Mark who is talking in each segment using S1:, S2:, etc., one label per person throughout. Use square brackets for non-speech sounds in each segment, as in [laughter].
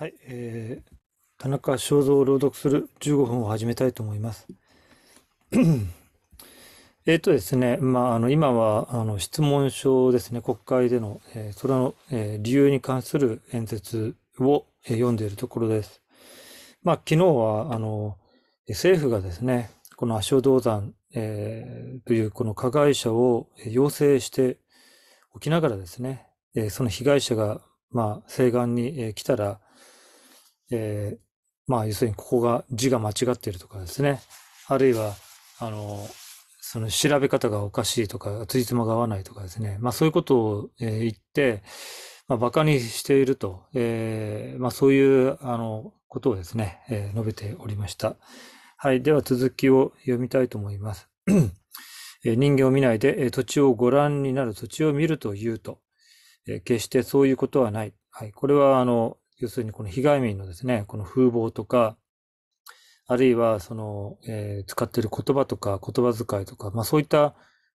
S1: はい、えー、田中正造を朗読する15分を始めたいと思います。[clears throat] えっとですね、まあ、あの今はあの質問書ですね、国会での、えー、それの、えー、理由に関する演説を、えー、読んでいるところです。まあ、昨日はあの政府がですね、この足尾銅山、えー、というこの加害者を要請しておきながらですね、えー、その被害者が、まあ、西岸に、えー、来たら、えー、まあ、要するにここが字が間違ってるとかですね。あるいは、あの、その調べ方がおかしいとか、つじつまが合わないとかですね。まあ、そういうことを、えー、言って、まあ、馬鹿にしていると、えー、まあ、そういう、あの、ことをですね、えー、述べておりました。はい。では続きを読みたいと思います。[clears throat] え人間を見ないで、え土地をご覧になる、土地を見ると言うと、え決してそういうことはない。はい。これは、あの、要するにこの被害民のですね、この風貌とか、あるいはその、えー、使っている言葉とか言葉遣いとか、まあそういった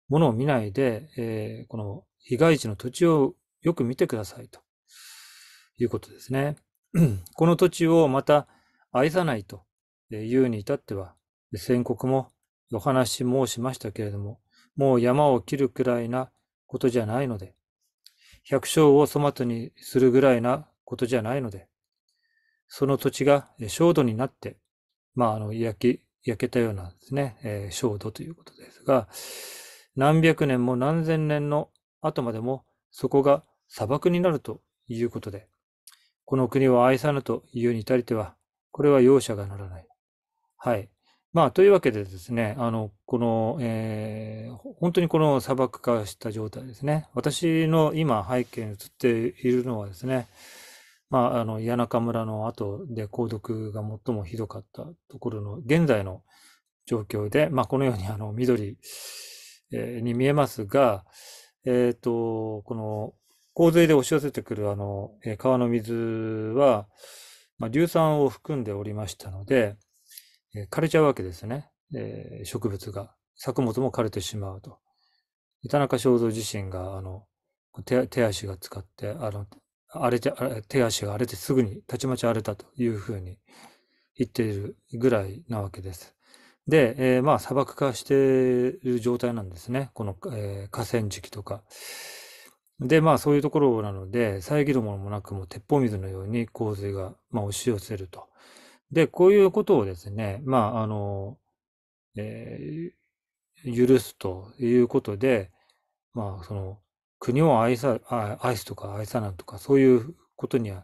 S1: ものを見ないで、えー、この被害地の土地をよく見てくださいということですね。[clears throat] この土地をまた愛さないというに至っては、宣告もお話申しましたけれども、もう山を切るくらいなことじゃないので、百姓を粗末にするぐらいなことじゃないので、その土地が焦土になって、まあ、あの、焼き、焼けたようなですね、えー、焦土ということですが、何百年も何千年の後までもそこが砂漠になるということで、この国を愛さぬというに至りては、これは容赦がならない。はい。まあ、というわけでですね、あの、この、えー、本当にこの砂漠化した状態ですね。私の今背景に映っているのはですね、まあ、あの、谷中村の後で鉱毒が最もひどかったところの現在の状況で、まあ、このように [laughs] あの緑、えに見えますが、えっ、ー、と、この洪水で押し寄せてくるあの、え川の水は、まあ、硫酸を含んでおりましたので、え枯れちゃうわけですね、えー、植物が。作物も枯れてしまうと。田中正造自身が、あの、手手足が使って、あの、荒れて、手足が荒れてすぐにたちまち荒れたというふうに言っているぐらいなわけです。で、えー、まあ砂漠化している状態なんですね。この、えー、河川敷とか。で、まあそういうところなので、遮るものもなく、もう鉄砲水のように洪水が、まあ、押し寄せると。で、こういうことをですね、まああの、えー、許すということで、まあその、国を愛さ愛すとか愛さないとか、そういうことには、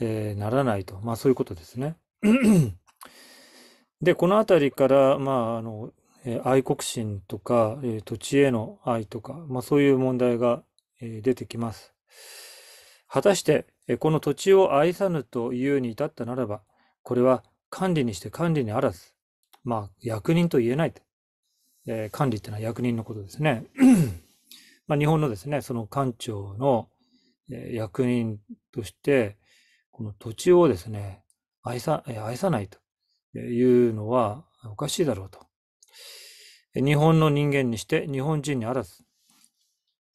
S1: えー、ならないと、まあそういうことですね。[coughs] で、この辺りから、まあ、あの、えー、愛国心とか、えー、土地への愛とか、まあそういう問題が、え出てきます。果たして、えこの土地を愛さぬというに至ったならば、これは管理にして管理にあらず、まあ役人と言えないと。えー、管理ってのは役人のことですね。まあ、日本のですね、その官庁の役人として、この土地をですね、愛さ愛さないというのはおかしいだろうと。日本の人間にして、日本人にあらず。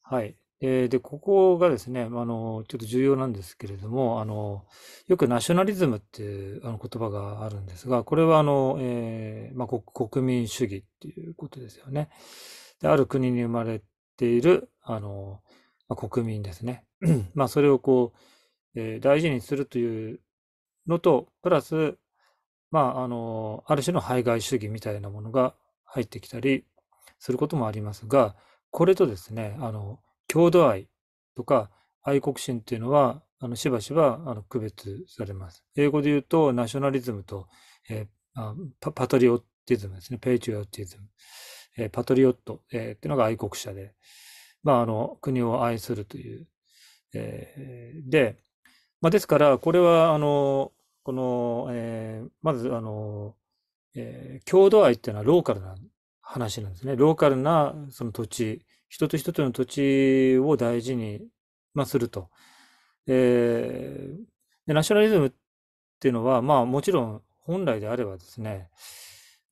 S1: はい。で、ここがですね、あの、ちょっと重要なんですけれども、あの、よくナショナリズムっていうあの言葉があるんですが、これはあの、えー、まあ、国民主義っていうことですよね。で、ある国に生まれている、あの、まあ、国民ですね。[clears throat] まあ、それをこう、えー、大事にするというのと、プラス、まあ、あの、ある種の排外主義みたいなものが入ってきたりすることもありますが、これとですね、あの、郷土愛とか愛国心っていうのは、あのしばしばあの区別されます。英語で言うと、ナショナリズムと、えー、パトリオティズムですね、ペイチュアティズム。えー、パトリオット、えー、っていうのが愛国者で、まあ、あの、国を愛するという。えー、で、まあ、ですから、これは、あの、この、えー、まず、あの、えー、郷土愛っていうのはローカルな話なんですね。ローカルなその土地、一つ一つの土地を大事に、まあ、すると。えー、でナショナリズムっていうのは、まあもちろん本来であればですね、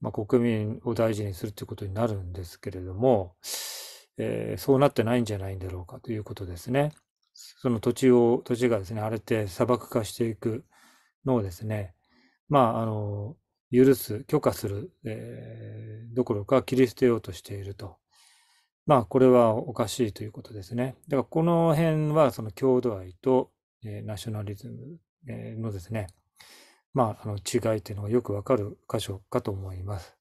S1: まあ、国民を大事にするということになるんですけれども、えー、そうなってないんじゃないんだろうかということですね。その土地を、土地がですね、荒れて砂漠化していくのをですね、まあ、あの、許す、許可する、えー、どころか切り捨てようとしていると。まあ、これはおかしいということですね。だから、この辺は、その郷土愛と、えー、ナショナリズムのですね、まあ、あの違いというのがよくわかる箇所かと思います。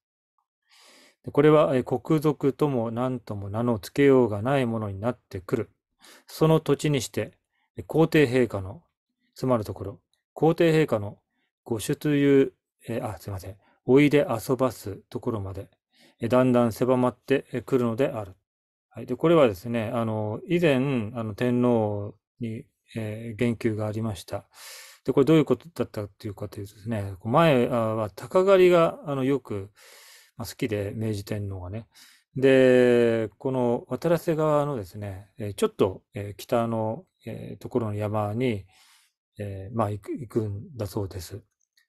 S1: これは、国族とも何とも名の付けようがないものになってくる。その土地にして、皇帝陛下の、つまるところ、皇帝陛下のご出遊、えあ、すいません、おいで遊ばすところまで、だんだん狭まってくるのである。はい、でこれはですね、あの以前、あの天皇に、えー、言及がありました。で、これどういうことだったっていうかというとですね、前は鷹狩りがあのよく好きで、明治天皇がね。で、この渡良瀬川のですね、ちょっと北のところの山に、えまあ行く行くんだそうです。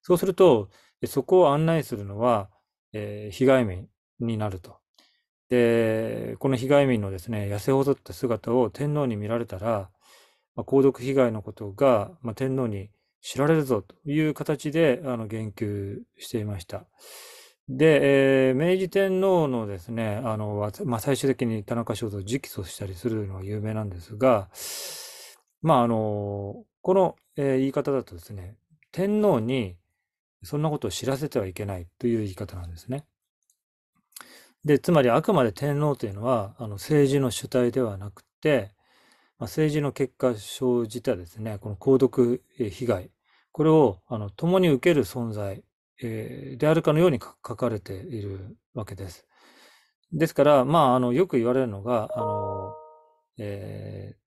S1: そうすると、そこを案内するのは、えー、被害民になると。で、この被害民のですね、痩せ細った姿を天皇に見られたら、まあ、皇族被害のことが、まあ、天皇に知られるぞという形であの言及していました。で、えー、明治天皇のですね、あの、まあ、最終的に田中正造を直訴したりするのが有名なんですが、まあ、あの、この、えー、言い方だとですね、天皇にそんなことを知らせてはいけないという言い方なんですね。で、つまりあくまで天皇というのは、あの、政治の主体ではなくて、まあ、政治の結果生じたですね、この購読被害、これをあの共に受ける存在、えー、であるかのように書かれているわけです。ですから、まあ、あのよく言われるのが、あのえー、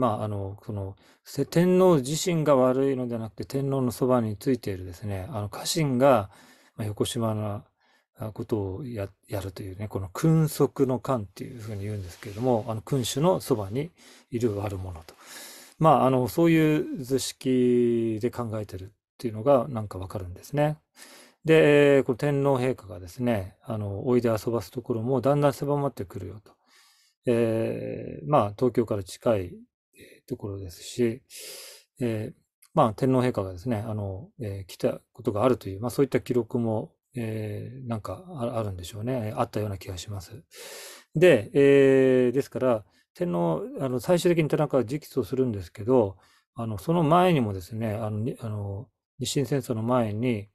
S1: まあ、あの、その、天皇自身が悪いのではなくて、天皇のそばについているですね、あの、家臣が、まあ、横島なことをやるというね、この君足の官っていうふうに言うんですけれども、あの君主のそばにいる悪者と。まあ、あの、そういう図式で考えてるっていうのがなんかわかるんですね。で、この天皇陛下がですね、あの、おいで遊ばすところもだんだん狭まってくるよと。えー、まあ、東京から近いところですし、えー、まあ、天皇陛下がですね、あの、えー、来たことがあるという、まあ、そういった記録もえー、なんかあるんでしょうね。あったような気がします。で、えー、ですから、天皇、あの最終的に田中は直訴するんですけど、あのその前にもですね、あのあの日清戦争の前に、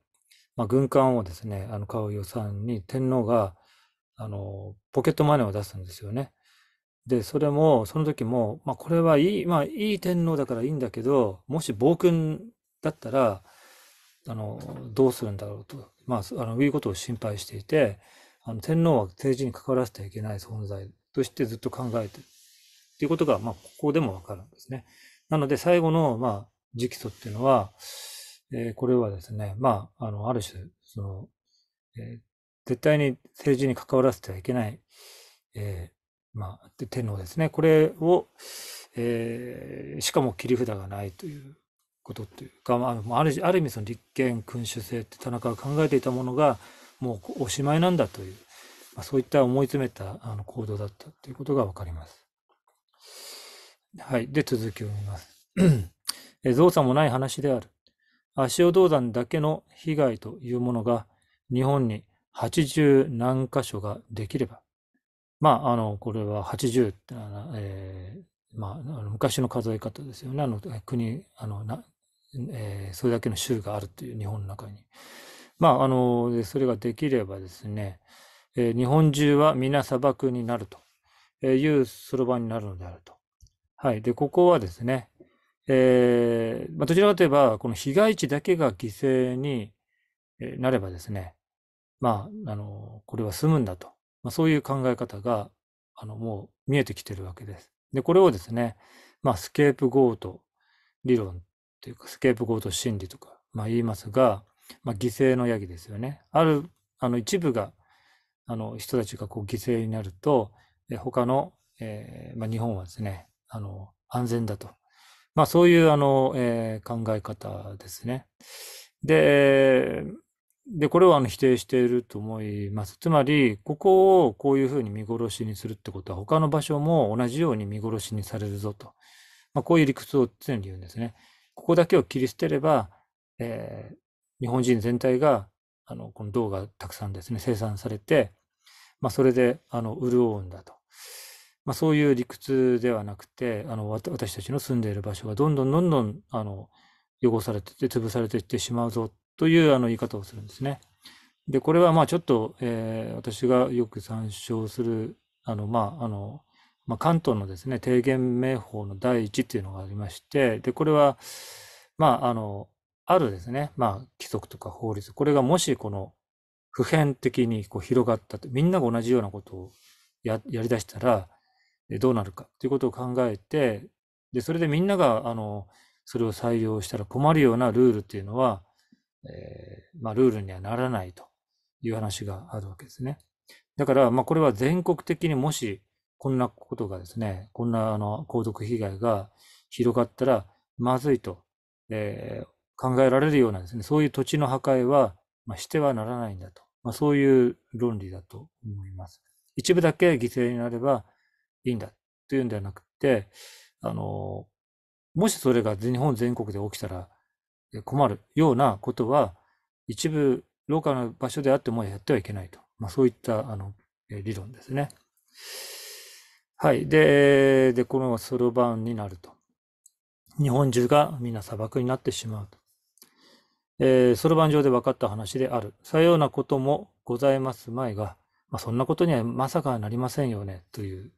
S1: まあ、軍艦をですね、あの買う予算に天皇があのポケットマネーを出すんですよね。で、それも、その時も、まあ、これはいい、まあ、いい天皇だからいいんだけど、もし暴君だったら、あの、どうするんだろうと、まあ、あの、いうことを心配していて、あの、天皇は政治に関わらせてはいけない存在としてずっと考えてるっていうことが、まあ、ここでもわかるんですね。なので、最後の、まあ、直訴っていうのは、えー、これはですね、まあ、あの、ある種、その、えー、絶対に政治に関わらせてはいけない、えー、まあ、天皇ですね。これを、えー、しかも切り札がないということっていうか、まあ、あるある意味その立憲君主制って田中が考えていたものがもうおしまいなんだという、まあ、そういった思い詰めたあの行動だったということが分かります。はい。で、続きを見ます。え造作もない話である。足尾銅山だけの被害というものが日本に80何箇所ができれば。まあ、あの、これは80って、のは、えーまあ、昔の数え方ですよね。あの国あのえー、それだけの州があるという日本の中に。まあ、あのそれができればですね、えー、日本中は皆砂漠になるというそろばんになるのであると。はい、でここはですね、えーまあ、どちらかといえばこの被害地だけが犠牲になればですね、まあ、あのこれは済むんだと、まあ、そういう考え方があのもう見えてきてるわけです。でこれをですね、まあ、スケープゴート理論というか、スケープゴート心理とか、まあ、言いますが、まあ、犠牲のヤギですよね。ある、あの一部が、あの人たちがこう犠牲になると、え他の、えー、まあ、日本はですね、あの安全だと。まあ、そういうあの、えー、考え方ですね。で、で、これをあの否定していると思います。つまり、ここをこういうふうに見殺しにするってことは、他の場所も同じように見殺しにされるぞと。まあ、こういう理屈を常に言うんですね。ここだけを切り捨てれば、えー、日本人全体が、あの、この銅がたくさんですね、生産されて、まあ、それで、あの、潤うんだと。まあ、そういう理屈ではなくて、あの、私たちの住んでいる場所がどんどんどんどん、あの、汚されてて潰されていってしまうぞというあの言い方をするんですね。で、これはまあちょっと、えー、私がよく参照する、あの、まあ、あの、まあ、関東のですね、提言名法の第一っていうのがありまして、で、これは、まあ、あの、あるですね、まあ、規則とか法律、これがもしこの普遍的にこう広がったと、みんなが同じようなことをややりだしたら、どうなるかということを考えて、で、それでみんなが、あの、それを採用したら困るようなルールっていうのは、えー、まあ、ルールにはならないという話があるわけですね。だから、まあ、これは全国的にもし、こんなことがですね、こんなあの皇族被害が広がったらまずいと、えー、考えられるようなですね、そういう土地の破壊は、まあ、してはならないんだと、まあ、そういう論理だと思います。一部だけ犠牲になればいいんだというんではなくて、あの、もしそれが日本全国で起きたら困るようなことは、一部、ローカルの場所であってもやってはいけないと。まあ、そういったあの理論ですね。はい。で、で、このソロバーンになると。日本中が皆砂漠になってしまうと。えー、ソロバン上で分かった話である。さようなこともございますまいが、まあ、そんなことにはまさかなりませんよね、という。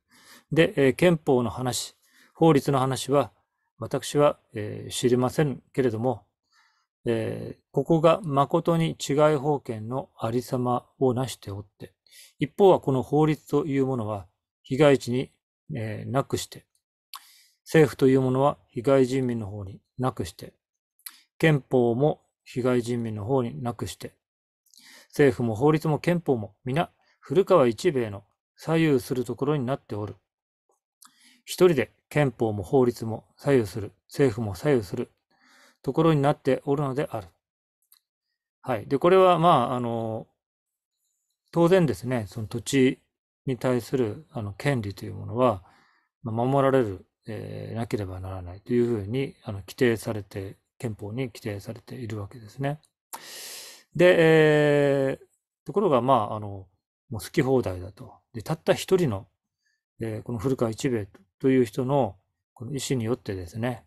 S1: で、えー、憲法の話、法律の話は、私は、えー、知りませんけれども、えー、ここが誠に違い法権のありさまをなしておって、一方はこの法律というものは、被害地に、えー、なくして、政府というものは被害人民の方になくして、憲法も被害人民の方になくして、政府も法律も憲法も皆古川一兵衛の左右するところになっておる。一人で憲法も法律も左右する、政府も左右するところになっておるのである。はい。で、これはまあ、あの、当然ですね、その土地に対するあの権利というものは守られる、えー、なければならないというふうにあの規定されて憲法に規定されているわけですね。で、えー、ところがまああのもう好き放題だとでたった一人の、えー、この古川一兵衛という人のこの意思によってですね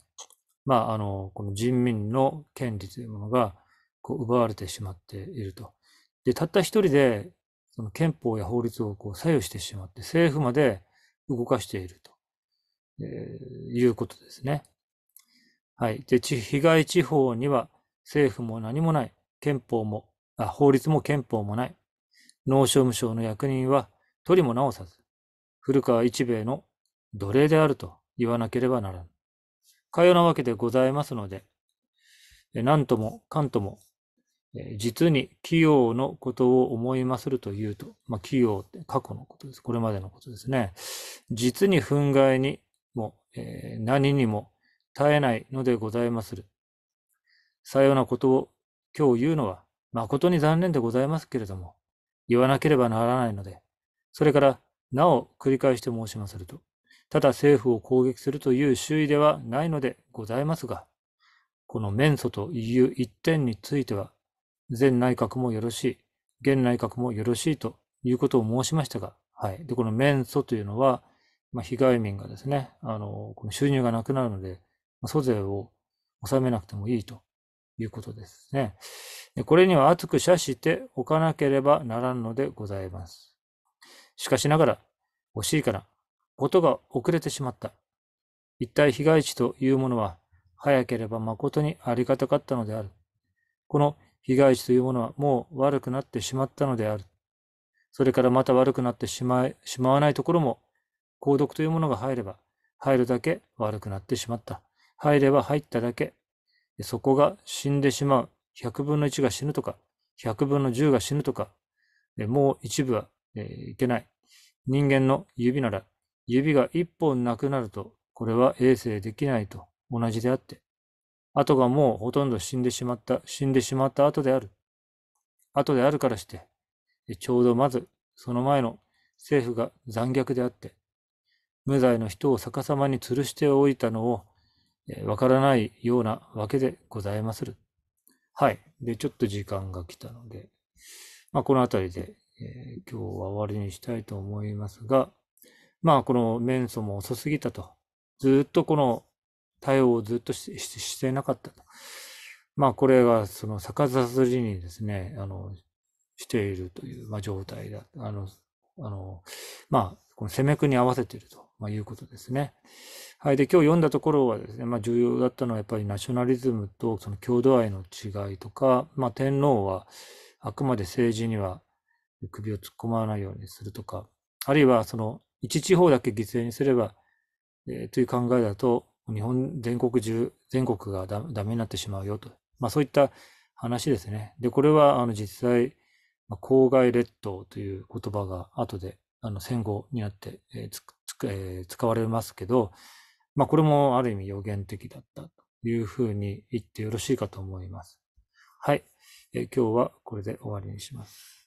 S1: まああのこの人民の権利というものがこう奪われてしまっていると。でたった一人でその憲法や法律をこう左右してしまって、政府まで動かしていると、えー、いうことですね。はい。で、被害地方には政府も何もない。憲法も、あ法律も憲法もない。農商務省の役人は取りも直さず、古川一兵衛の奴隷であると言わなければならぬ。かようなわけでございますので、何とも、かんとも、実に器用のことを思いまするというと、まあ、器用って過去のことです。これまでのことですね。実に憤慨にも、えー、何にも絶えないのでございまする。さようなことを今日言うのは、誠に残念でございますけれども、言わなければならないので、それから、なお繰り返して申しますると、ただ政府を攻撃するという周囲ではないのでございますが、この面祖という一点については、前内閣もよろしい、現内閣もよろしいということを申しましたが、はい。で、この免訴というのは、まあ、被害民がですね、あの、この収入がなくなるので、まあ、租税を納めなくてもいいということですね。でこれには厚く謝しておかなければならんのでございます。しかしながら、惜しいから、ことが遅れてしまった。一体被害地というものは、早ければ誠にありがたかったのである。この被害地というものはもう悪くなってしまったのである。それからまた悪くなってしまい、しまわないところも、鉱毒というものが入れば、入るだけ悪くなってしまった。入れば入っただけ。そこが死んでしまう。100分の1が死ぬとか、100分の10が死ぬとか、もう一部は、えいけない。人間の指なら、指が一本なくなると、これは衛生できないと同じであって、後がもうほとんど死んでしまった、死んでしまった後である。後であるからして、ちょうどまず、その前の政府が残虐であって、無罪の人を逆さまに吊るしておいたのを、わからないようなわけでございまする。はい。で、ちょっと時間が来たので、まあ、このあたりで、えー、今日は終わりにしたいと思いますが、まあ、この面相も遅すぎたと。ずっとこの対応をずっとしてなかったと。まあ、これが、その逆さすりにですね、あの、しているという、まあ、状態だ。あの、あの、まあ、この攻め句に合わせていると、まあ、いうことですね。はい。で、今日読んだところはですね、まあ、重要だったのはやっぱりナショナリズムとその郷土愛の違いとか、まあ、天皇はあくまで政治には首を突っ込まないようにするとか、あるいはその一地方だけ犠牲にすれば、えー、という考えだと、日本全国中、全国がダメになってしまうよと。まあそういった話ですね。で、これはあの実際、まあ、郊外列島という言葉が後であの戦後になって、えーつつえー、使われますけど、まあこれもある意味予言的だったというふうに言ってよろしいかと思います。はい。えー、今日はこれで終わりにします。